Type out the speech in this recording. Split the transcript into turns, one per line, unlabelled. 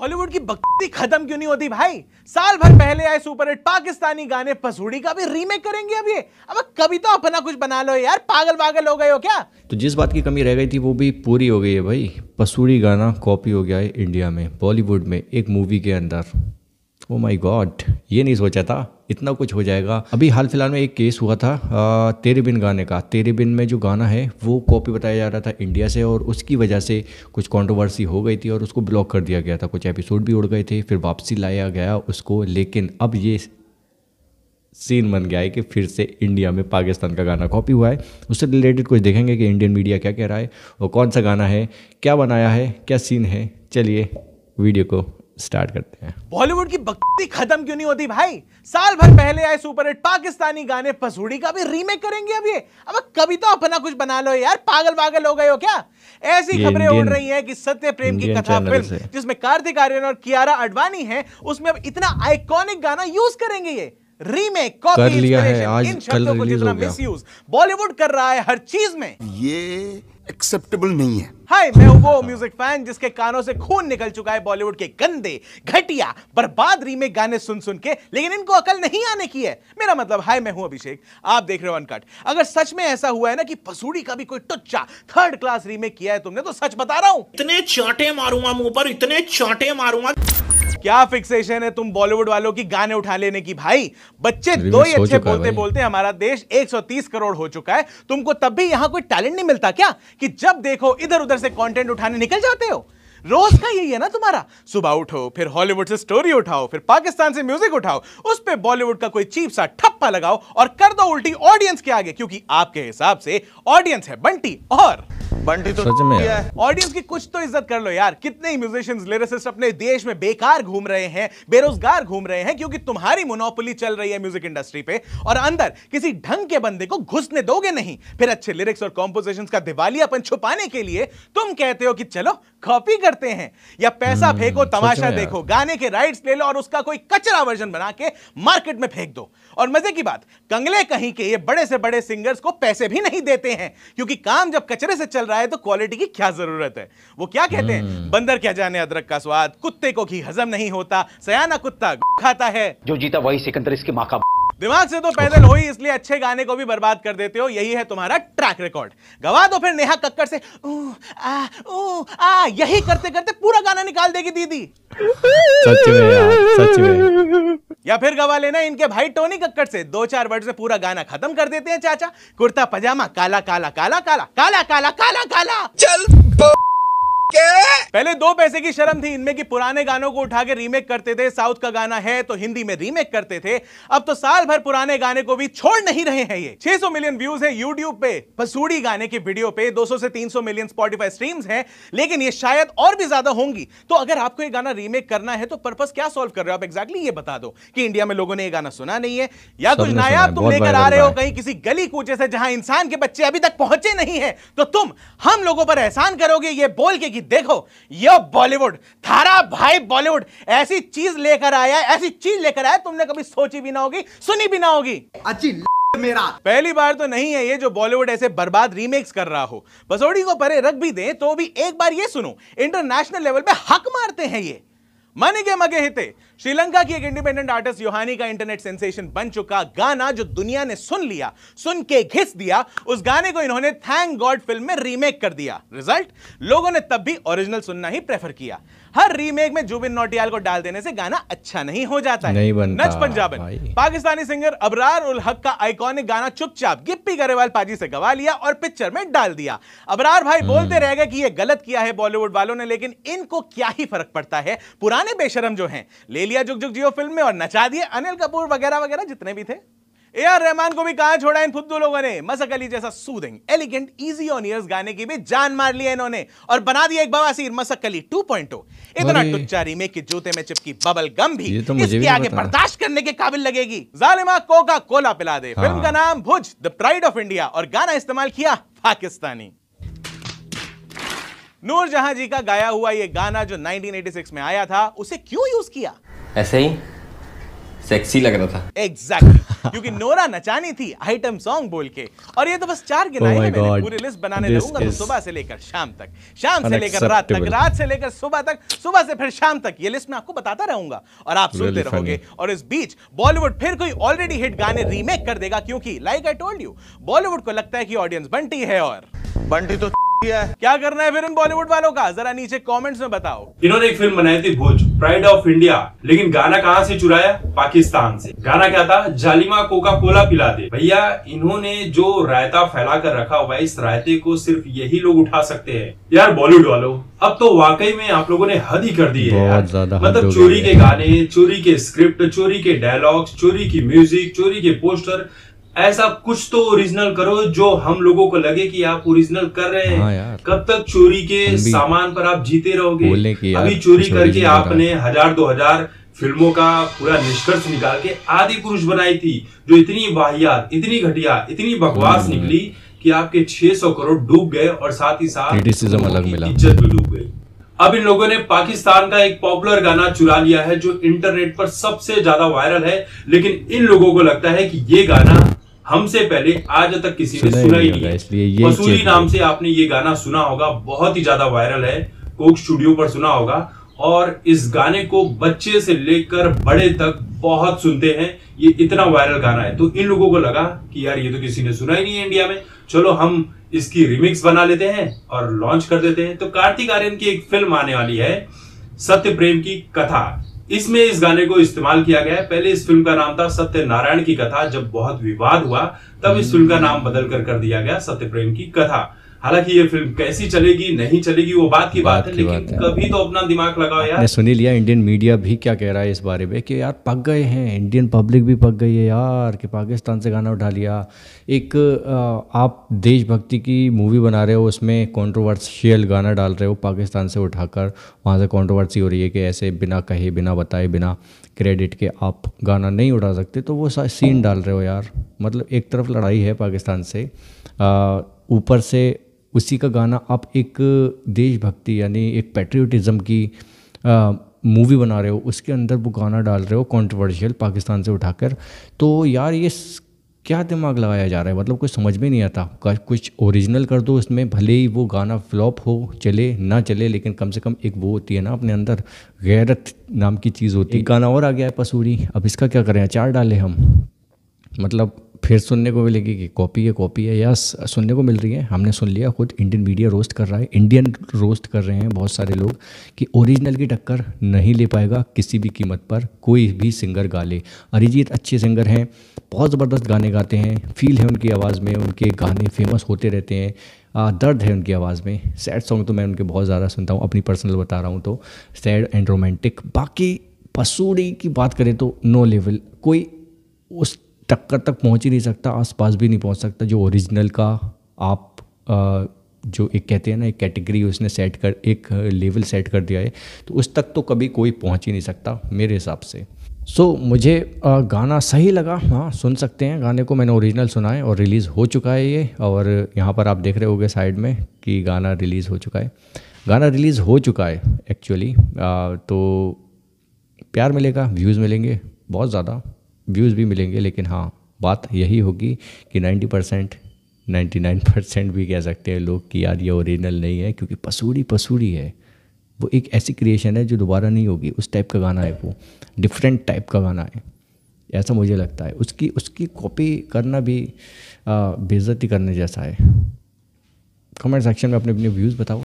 बॉलीवुड की बक्ति खत्म क्यों नहीं होती भाई साल भर पहले आए सुपरहिट पाकिस्तानी गाने पसूड़ी का भी रीमेक करेंगे अब ये अब कभी तो अपना कुछ बना लो यार पागल पागल हो गए हो क्या
तो जिस बात की कमी रह गई थी वो भी पूरी हो गई है भाई पसूड़ी गाना कॉपी हो गया है इंडिया में बॉलीवुड में एक मूवी के अंदर ओ माय गॉड ये नहीं सोचा था इतना कुछ हो जाएगा अभी हाल फिलहाल में एक केस हुआ था आ, तेरे बिन गाने का तेरे बिन में जो गाना है वो कॉपी बताया जा रहा था इंडिया से और उसकी वजह से कुछ कंट्रोवर्सी हो गई थी और उसको ब्लॉक कर दिया गया था कुछ एपिसोड भी उड़ गए थे फिर वापसी लाया गया उसको लेकिन अब ये सीन बन गया है कि फिर से इंडिया में पाकिस्तान का गाना कॉपी हुआ है उससे रिलेटेड कुछ देखेंगे कि इंडियन मीडिया क्या कह रहा है और कौन सा गाना है क्या बनाया है क्या सीन है चलिए वीडियो को स्टार्ट करते हैं
बॉलीवुड की बकती खत्म क्यों नहीं होती भाई साल भर पहले आए सुपर हिट पाकिस्तानी गाने पसूड़ी का भी रीमेक करेंगे अब ये अब कभी तो अपना कुछ बना लो यार पागल पागल हो गए हो क्या ऐसी खबरें उड़ रही हैं कि सत्य प्रेम की कथा फिल्म जिसमें कार्तिक आर्यन और कियारा अडवाणी हैं उसमें अब इतना आइकॉनिक गाना यूज करेंगे ये रीमेक कॉपी इन शब्दों को जितना मिस बॉलीवुड कर रहा है हर चीज में ये एक्सेप्टेबल नहीं है हाय मैं वो म्यूजिक फैन जिसके कानों से खून निकल चुका है बॉलीवुड के गंदे घटिया बर्बाद रीमेक गाने सुन सुन के लेकिन इनको अकल नहीं आने की है मेरा मतलब हाय मैं हूं अभिषेक आप देख रहे हो अनकट अगर सच में ऐसा हुआ है ना कि पसूड़ी का भी कोई टुच्चा थर्ड क्लास रीमेक किया है तुमने तो सच बता रहा हूं इतने चाटे मारूंगा मुंह पर इतने चाटे मारूंगा क्या फिक्सेशन है तुम बॉलीवुड वालों की गाने उठा लेने की भाई बच्चे दो ही अच्छे बोलते बोलते हमारा देश 130 करोड़ हो चुका है तुमको तब भी यहां कोई टैलेंट नहीं मिलता क्या कि जब देखो इधर उधर से कंटेंट उठाने निकल जाते हो रोज का यही है ना तुम्हारा सुबह उठो फिर हॉलीवुड से स्टोरी उठाओ फिर पाकिस्तान से म्यूजिक उठाओ उस पर बॉलीवुड का कोई चीप सा ठप्पा लगाओ और कर दो उल्टी ऑडियंस के आगे क्योंकि आपके हिसाब से ऑडियंस है बंटी और बंटी तो सच ऑडियंस की कुछ तो इज्जत कर लो यार कितने ही म्यूजिशियंस लिरिसिस्ट अपने देश में बेकार घूम रहे हैं बेरोजगार घूम रहे हैं क्योंकि तुम्हारी मोनोपोली चल रही है म्यूजिक इंडस्ट्री पे और अंदर किसी ढंग के बंदे को घुसने दोगे नहीं फिर अच्छे लिरिक्स और कॉम्पोजिशन का दिवालियापन छुपाने के लिए तुम कहते हो कि चलो कॉपी करते हैं या पैसा हम्म, फेंको तमाशा देखो गाने के राइट्स ले लो और उसका कोई कचरा वर्जन बना के मार्केट में फेंक दो और मजे की बात कंगले कहीं के ये बड़े से बड़े सिंगर्स को पैसे भी नहीं देते हैं क्योंकि काम जब कचरे से चल चल रहा है तो क्वालिटी की क्या जरूरत है वो क्या कहते हैं हम्म। बंदर क्या जाने अदरक का स्वाद कुत्ते को घी हजम नहीं होता सयाना कुत्ता खाता है जो जीता वही सिकंदर इसके माँ दिमाग से तो पैदल हो ही इसलिए अच्छे गाने को भी बर्बाद कर देते हो यही है तुम्हारा ट्रैक रिकॉर्ड गवा दो फिर नेहा कक्कड़ से आ, आ, यही करते करते पूरा गाना निकाल देगी दीदी सच में यार, सच में या फिर गवा लेना इनके भाई टोनी कक्कड़ से दो चार वर्ड से पूरा गाना खत्म कर देते हैं चाचा कुर्ता पजामा काला काला काला काला काला काला काला काला चल के पहले दो पैसे की शर्म थी इनमें कि पुराने गानों को उठा के रीमेक करते थे साउथ का गाना है तो हिंदी में रीमेक करते थे अब तो साल भर पुराने गाने को भी छोड़ नहीं रहे हैं ये 600 मिलियन व्यूज है यूट्यूब पे पसूड़ी गाने के वीडियो पे 200 से 300 मिलियन स्पॉटिफाई स्ट्रीम्स हैं लेकिन ये शायद और भी ज्यादा होंगी तो अगर आपको ये गाना रीमेक करना है तो पर्पज क्या सोल्व कर रहे हो आप एग्जैक्टली ये बता दो कि इंडिया में लोगों ने ये गाना सुना नहीं है या कुछ नायाब तुम लेकर आ रहे हो कहीं किसी गली कूचे से जहां इंसान के बच्चे अभी तक पहुंचे नहीं है तो तुम हम लोगों पर एहसान करोगे ये बोल के कि देखो ये बॉलीवुड थारा भाई बॉलीवुड ऐसी चीज लेकर आया है ऐसी चीज लेकर आया तुमने कभी सोची भी ना होगी सुनी भी ना होगी अच्छी मेरा पहली बार तो नहीं है ये जो बॉलीवुड ऐसे बर्बाद रीमेक्स कर रहा हो बसोड़ी को परे रख भी दें तो भी एक बार ये सुनो इंटरनेशनल लेवल पे हक मारते हैं ये मन के मगे हिते श्रीलंका की एक इंडिपेंडेंट आर्टिस्ट योहानी का इंटरनेट सेंसेशन बन चुका गाना जो दुनिया ने सुन लिया सुन के घिस दिया उस गाने को इन्होंने थैंक गॉड फिल्म में रीमेक कर दिया रिजल्ट लोगों ने तब भी ओरिजिनल सुनना ही प्रेफर किया हर रीमेक में जुबिन नोटियाल को डाल देने से गाना अच्छा नहीं हो जाता है नहीं बनता नच पंजाबन पाकिस्तानी सिंगर अबरार उल हक का आइकॉनिक गाना चुपचाप गिप्पी गरेवाल पाजी से गवा लिया और पिक्चर में डाल दिया अबरार भाई बोलते हम्म। रह गए कि ये गलत किया है बॉलीवुड वालों ने लेकिन इनको क्या ही फर्क पड़ता है पुराने बेशरम जो है ले लिया जुग जुग जियो फिल्म में और नचा दिए अनिल कपूर वगैरह वगैरह जितने भी थे ए आर रहमान को भी कहा छोड़ा इन फुद्दू लोगों ने मसक अली जैसा soothing elegant easy on ears गाने की भी जान मार लिया इन्होंने और बना दिया एक बवासीर मसक अली पॉइंट इतना टुच्चा रीमेक के जूते में चिपकी बबल गम भी तो इसके आगे बर्दाश्त करने के काबिल लगेगी जालिमा कोका कोला पिला दे हाँ। फिल्म का नाम Bhuj the pride of India और गाना इस्तेमाल किया पाकिस्तानी नूर जहां जी का गाया हुआ ये गाना जो 1986 में आया था उसे क्यों यूज किया
ऐसे ही सेक्सी लग रहा था
एग्जैक्टली exactly. क्योंकि नोरा नचानी थी आइटम सॉन्ग बोल के और ये तो बस चार गिनाए oh मैंने पूरी लिस्ट बनाने लगूंगा तो सुबह से लेकर शाम तक शाम से लेकर रात तक रात से लेकर सुबह तक सुबह से फिर शाम तक ये लिस्ट मैं आपको बताता रहूंगा और आप सुनते really रहोगे और इस बीच बॉलीवुड फिर कोई ऑलरेडी हिट गाने रीमेक कर देगा क्योंकि like I told you Bollywood को लगता है कि ऑडियंस बंटी है और बंटी तो किया है क्या करना है फिर इन बॉलीवुड वालों का जरा नीचे कमेंट्स में बताओ इन्होंने एक फिल्म बनाई थी
भोज प्राइड ऑफ इंडिया लेकिन गाना कहाँ से चुराया पाकिस्तान से गाना क्या था जालिमा कोका कोला पिला दे भैया इन्होंने जो रायता फैला कर रखा हुआ इस रायते को सिर्फ यही लोग उठा सकते हैं यार बॉलीवुड वालों अब तो वाकई में आप लोगों ने हद ही कर दी है
मतलब चोरी के गाने
चोरी के स्क्रिप्ट चोरी के डायलॉग्स चोरी की म्यूजिक चोरी के पोस्टर ऐसा कुछ तो ओरिजिनल करो जो हम लोगों को लगे कि आप ओरिजिनल कर रहे हैं हाँ कब तक चोरी के सामान पर आप जीते रहोगे अभी चोरी करके आपने हजार दो हजार फिल्मों का पूरा निष्कर्ष निकाल के आदि पुरुष बनाई थी जो इतनी वाहियात इतनी घटिया इतनी बकवास हम्म। निकली कि आपके 600 करोड़ डूब गए और साथ ही साथ अलग मिला इज्जत भी डूब गई अब इन लोगों ने पाकिस्तान का एक पॉपुलर गाना चुरा लिया है जो इंटरनेट पर सबसे ज्यादा वायरल है लेकिन इन लोगों को लगता है कि ये गाना हमसे पहले आज तक किसी ने सुना ही नहीं
है मसूरी नाम से
आपने ये गाना सुना होगा बहुत ही ज्यादा वायरल है कोक स्टूडियो पर सुना होगा और इस गाने को बच्चे से लेकर बड़े तक बहुत सुनते हैं ये इतना वायरल गाना है तो इन लोगों को लगा कि यार ये तो किसी ने सुना ही नहीं है इंडिया में चलो हम इसकी रिमिक्स बना लेते हैं और लॉन्च कर देते हैं तो कार्तिक आर्यन की एक फिल्म आने वाली है सत्य प्रेम की कथा इसमें इस गाने को इस्तेमाल किया गया है पहले इस फिल्म का नाम था सत्यनारायण की कथा जब बहुत विवाद हुआ तब इस फिल्म का नाम बदल कर कर दिया गया सत्य प्रेम की कथा हालांकि ये फिल्म कैसी चलेगी नहीं चलेगी वो बात की बात, बात है लेकिन बात है। कभी तो अपना दिमाग लगाओ यार
सुनी लिया इंडियन मीडिया भी क्या कह रहा है इस बारे में कि यार पक गए हैं इंडियन पब्लिक भी पक गई है यार कि पाकिस्तान से गाना उठा लिया एक आप देशभक्ति की मूवी बना रहे हो उसमें कॉन्ट्रोवर्शियल गाना डाल रहे हो पाकिस्तान से उठाकर वहाँ से कॉन्ट्रोवर्सी हो रही है कि ऐसे बिना कहे बिना बताए बिना क्रेडिट के आप गाना नहीं उठा सकते तो वो सीन डाल रहे हो यार मतलब एक तरफ लड़ाई है पाकिस्तान से ऊपर से उसी का गाना आप एक देशभक्ति यानी एक पेट्रियटिज़म की मूवी बना रहे हो उसके अंदर वो गाना डाल रहे हो कॉन्ट्रवर्शियल पाकिस्तान से उठाकर तो यार ये क्या दिमाग लगाया जा रहा है मतलब कुछ समझ में नहीं आता कुछ ओरिजिनल कर दो इसमें भले ही वो गाना फ्लॉप हो चले ना चले लेकिन कम से कम एक वो होती है ना अपने अंदर गैरत नाम की चीज़ होती है गाना और आ गया है पसूरी अब इसका क्या करें अचार डालें हम मतलब फिर सुनने को मिलेगी कि कॉपी है कॉपी है या सुनने को मिल रही है हमने सुन लिया खुद इंडियन मीडिया रोस्ट कर रहा है इंडियन रोस्ट कर रहे हैं बहुत सारे लोग कि ओरिजिनल की टक्कर नहीं ले पाएगा किसी भी कीमत पर कोई भी सिंगर गा ले अरिजीत अच्छे सिंगर हैं बहुत ज़बरदस्त गाने गाते हैं फील है उनकी आवाज़ में उनके गाने फेमस होते रहते हैं आ, दर्द है उनकी आवाज़ में सैड सॉन्ग तो मैं उनके बहुत ज़्यादा सुनता हूँ अपनी पर्सनल बता रहा हूँ तो सैड एंड रोमांटिक बाकी पसूरी की बात करें तो नो लेवल कोई उस टक्कर तक पहुंच ही नहीं सकता आसपास भी नहीं पहुंच सकता जो ओरिजिनल का आप आ, जो एक कहते हैं ना एक कैटेगरी उसने सेट कर एक लेवल सेट कर दिया है तो उस तक तो कभी कोई पहुंच ही नहीं सकता मेरे हिसाब से सो so, मुझे आ, गाना सही लगा हाँ सुन सकते हैं गाने को मैंने ओरिजिनल सुना है और रिलीज़ हो चुका है ये और यहाँ पर आप देख रहे होगे साइड में कि गाना रिलीज़ हो चुका है गाना रिलीज़ हो चुका है एक्चुअली तो प्यार मिलेगा व्यूज़ मिलेंगे बहुत ज़्यादा व्यूज़ भी मिलेंगे लेकिन हाँ बात यही होगी कि 90 परसेंट नाइन्टी नाइन परसेंट भी कह सकते हैं लोग कि यार ये ओरिजिनल नहीं है क्योंकि पसूड़ी पसूड़ी है वो एक ऐसी क्रिएशन है जो दोबारा नहीं होगी उस टाइप का गाना है वो डिफरेंट टाइप का गाना है ऐसा मुझे लगता है उसकी उसकी कॉपी करना भी बेज़ती करने जैसा है कमेंट सेक्शन में अपने अपने व्यूज़ बताओ